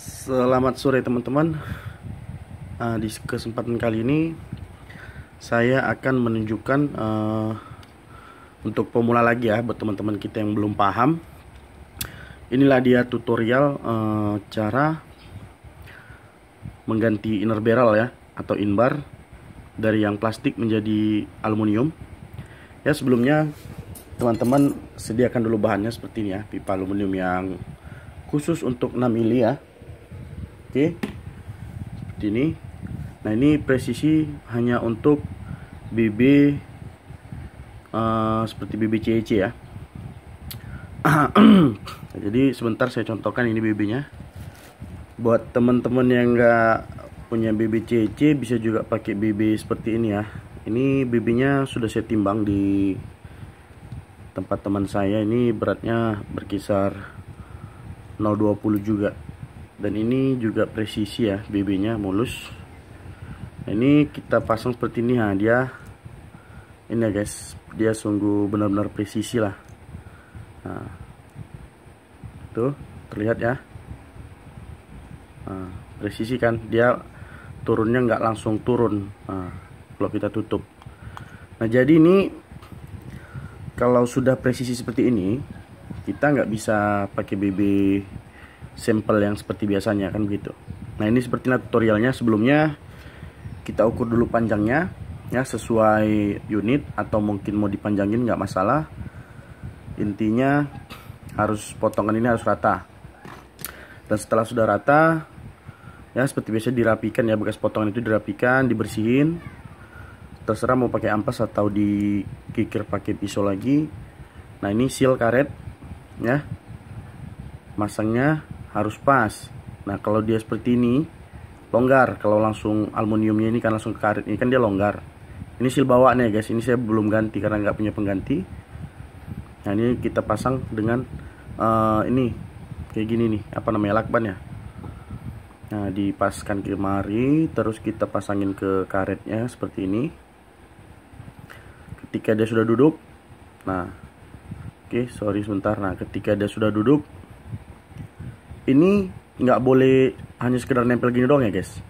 Selamat sore teman-teman uh, Di kesempatan kali ini Saya akan menunjukkan uh, Untuk pemula lagi ya Buat teman-teman kita yang belum paham Inilah dia tutorial uh, Cara Mengganti inner barrel ya Atau inbar Dari yang plastik menjadi aluminium Ya sebelumnya Teman-teman sediakan dulu bahannya seperti ini ya Pipa aluminium yang khusus untuk 6 mili ya Oke. Seperti ini. Nah, ini presisi hanya untuk BB uh, eh, seperti BB CEC ya. jadi sebentar saya contohkan ini BB-nya. Buat teman-teman yang enggak punya BB CEC bisa juga pakai BB seperti ini ya. Ini BB-nya sudah saya timbang di tempat teman saya ini beratnya berkisar 020 juga dan ini juga presisi ya BB nya mulus ini kita pasang seperti ini ya dia ini ya guys dia sungguh benar-benar presisi lah nah, tuh terlihat ya nah, presisi kan dia turunnya nggak langsung turun nah, kalau kita tutup nah jadi ini kalau sudah presisi seperti ini kita nggak bisa pakai BB sampel yang seperti biasanya kan begitu nah ini seperti tutorialnya sebelumnya kita ukur dulu panjangnya ya sesuai unit atau mungkin mau dipanjangin nggak masalah intinya harus potongan ini harus rata dan setelah sudah rata ya seperti biasa dirapikan ya bekas potongan itu dirapikan dibersihin terserah mau pakai ampas atau dikikir pakai pisau lagi nah ini seal karet ya masangnya harus pas nah kalau dia seperti ini longgar kalau langsung aluminiumnya ini kan langsung ke karet ini kan dia longgar ini sil bawaannya guys ini saya belum ganti karena nggak punya pengganti nah ini kita pasang dengan uh, ini kayak gini nih apa namanya lakban ya nah dipaskan ke mari terus kita pasangin ke karetnya seperti ini ketika dia sudah duduk nah oke okay, sorry sebentar nah ketika dia sudah duduk ini nggak boleh hanya sekedar nempel gini doang ya guys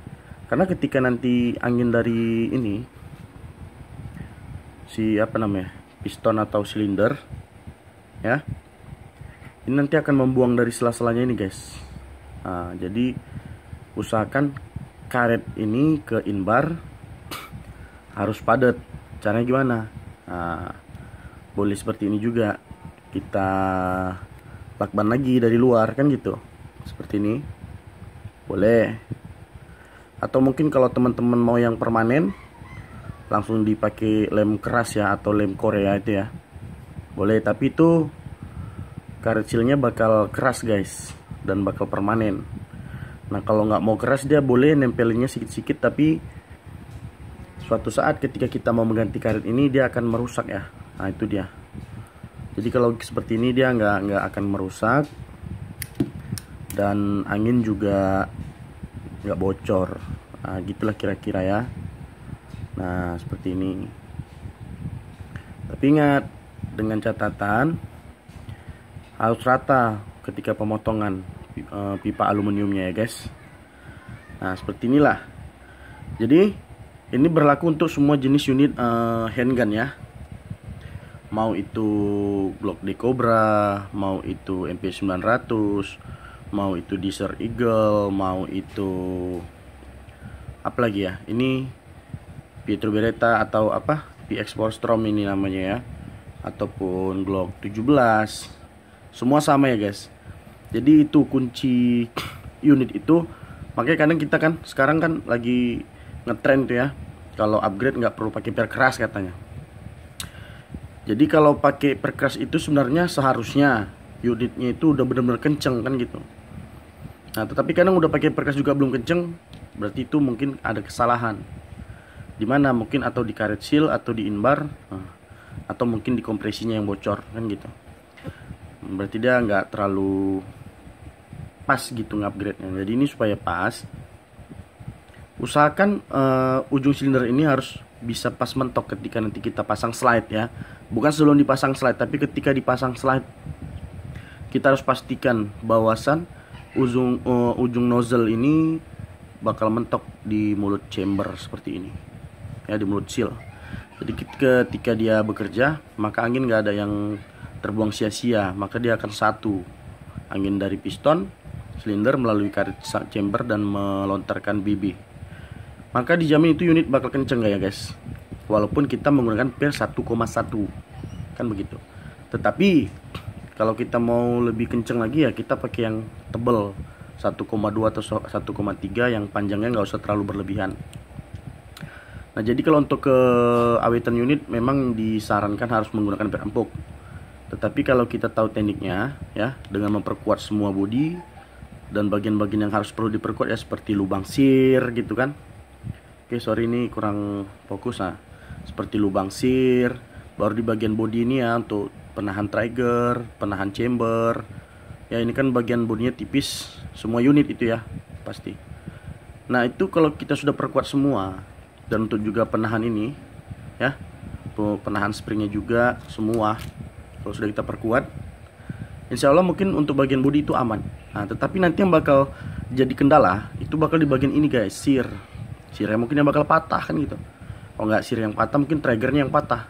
karena ketika nanti angin dari ini si apa namanya piston atau silinder ya ini nanti akan membuang dari sela-selanya ini guys nah, jadi usahakan karet ini ke inbar harus padat caranya gimana nah, boleh seperti ini juga kita lakban lagi dari luar kan gitu seperti ini boleh atau mungkin kalau teman-teman mau yang permanen langsung dipakai lem keras ya atau lem Korea itu ya boleh tapi itu karcilnya bakal keras guys dan bakal permanen nah kalau nggak mau keras dia boleh nempelinnya sedikit-sedikit tapi suatu saat ketika kita mau mengganti karet ini dia akan merusak ya nah itu dia jadi kalau seperti ini dia nggak nggak akan merusak dan angin juga nggak bocor nah gitulah kira-kira ya nah seperti ini tapi ingat dengan catatan harus rata ketika pemotongan eh, pipa aluminiumnya ya guys nah seperti inilah jadi ini berlaku untuk semua jenis unit uh, handgun ya mau itu Glock D Cobra, mau itu MP900, mau itu Desert Eagle mau itu apa lagi ya ini Pietro Beretta atau apa PX Storm ini namanya ya ataupun Glock 17 semua sama ya guys jadi itu kunci unit itu makanya kadang kita kan sekarang kan lagi ngetrend tuh ya kalau upgrade nggak perlu pakai perkeras katanya jadi kalau pakai perkeras itu sebenarnya seharusnya unitnya itu udah bener-bener kenceng kan gitu Nah, tetapi kadang udah pakai perkas juga belum kenceng, berarti itu mungkin ada kesalahan. Di mana mungkin atau di karet seal atau di inbar nah, atau mungkin di kompresinya yang bocor kan gitu. Berarti dia nggak terlalu pas gitu ngupgrade-nya. Jadi ini supaya pas usahakan uh, ujung silinder ini harus bisa pas mentok ketika nanti kita pasang slide ya. Bukan sebelum dipasang slide, tapi ketika dipasang slide kita harus pastikan bahwasan ujung uh, ujung nozzle ini bakal mentok di mulut chamber seperti ini ya di mulut seal jadi ketika dia bekerja maka angin nggak ada yang terbuang sia-sia maka dia akan satu angin dari piston silinder melalui karet chamber dan melontarkan BB maka dijamin itu unit bakal kenceng ya guys walaupun kita menggunakan per 1,1 kan begitu tetapi kalau kita mau lebih kenceng lagi ya kita pakai yang tebel 1,2 atau 1,3 yang panjangnya nggak usah terlalu berlebihan nah jadi kalau untuk ke awetan unit memang disarankan harus menggunakan per empuk tetapi kalau kita tahu tekniknya ya dengan memperkuat semua body dan bagian-bagian yang harus perlu diperkuat ya seperti lubang sir gitu kan oke sorry ini kurang fokus nah seperti lubang sir baru di bagian body ini ya untuk penahan trigger penahan chamber ya ini kan bagian bodinya tipis semua unit itu ya pasti nah itu kalau kita sudah perkuat semua dan untuk juga penahan ini ya penahan springnya juga semua kalau sudah kita perkuat Insya Allah mungkin untuk bagian bodi itu aman nah, tetapi nanti yang bakal jadi kendala itu bakal di bagian ini guys sir sirnya mungkin yang bakal patah kan gitu kalau nggak sir yang patah mungkin triggernya yang patah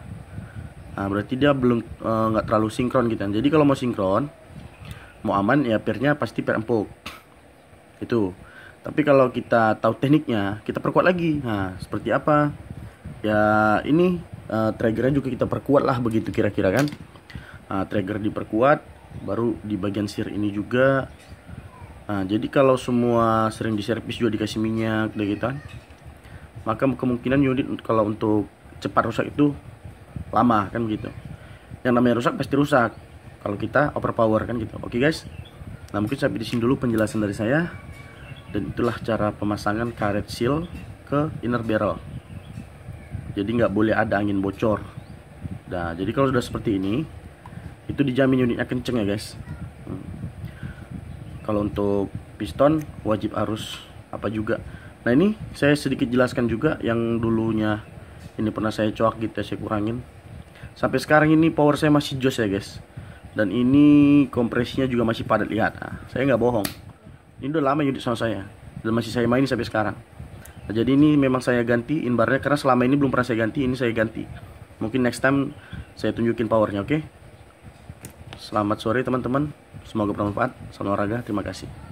Nah, berarti dia belum eh, nggak uh, terlalu sinkron gitu. Jadi kalau mau sinkron, mau aman ya pirnya pasti pir empuk. Itu. Tapi kalau kita tahu tekniknya, kita perkuat lagi. Nah, seperti apa? Ya, ini uh, triggernya juga kita perkuat lah begitu kira-kira kan. Nah, trigger diperkuat, baru di bagian sir ini juga. Nah, jadi kalau semua sering diservis juga dikasih minyak gitu kan. Maka kemungkinan unit kalau untuk cepat rusak itu lama kan begitu yang namanya rusak pasti rusak kalau kita overpower kan gitu oke guys nah mungkin sampai di sini dulu penjelasan dari saya dan itulah cara pemasangan karet seal ke inner barrel jadi nggak boleh ada angin bocor nah jadi kalau sudah seperti ini itu dijamin unitnya kenceng ya guys hmm. kalau untuk piston wajib harus apa juga nah ini saya sedikit jelaskan juga yang dulunya ini pernah saya coak gitu ya, saya kurangin Sampai sekarang ini power saya masih jos ya guys. Dan ini kompresinya juga masih padat lihat. Nah, saya nggak bohong. Ini udah lama unit sama saya dan masih saya main sampai sekarang. Nah, jadi ini memang saya ganti inbarnya karena selama ini belum pernah saya ganti. Ini saya ganti. Mungkin next time saya tunjukin powernya, oke? Okay? Selamat sore teman-teman. Semoga bermanfaat. Salam olahraga. Terima kasih.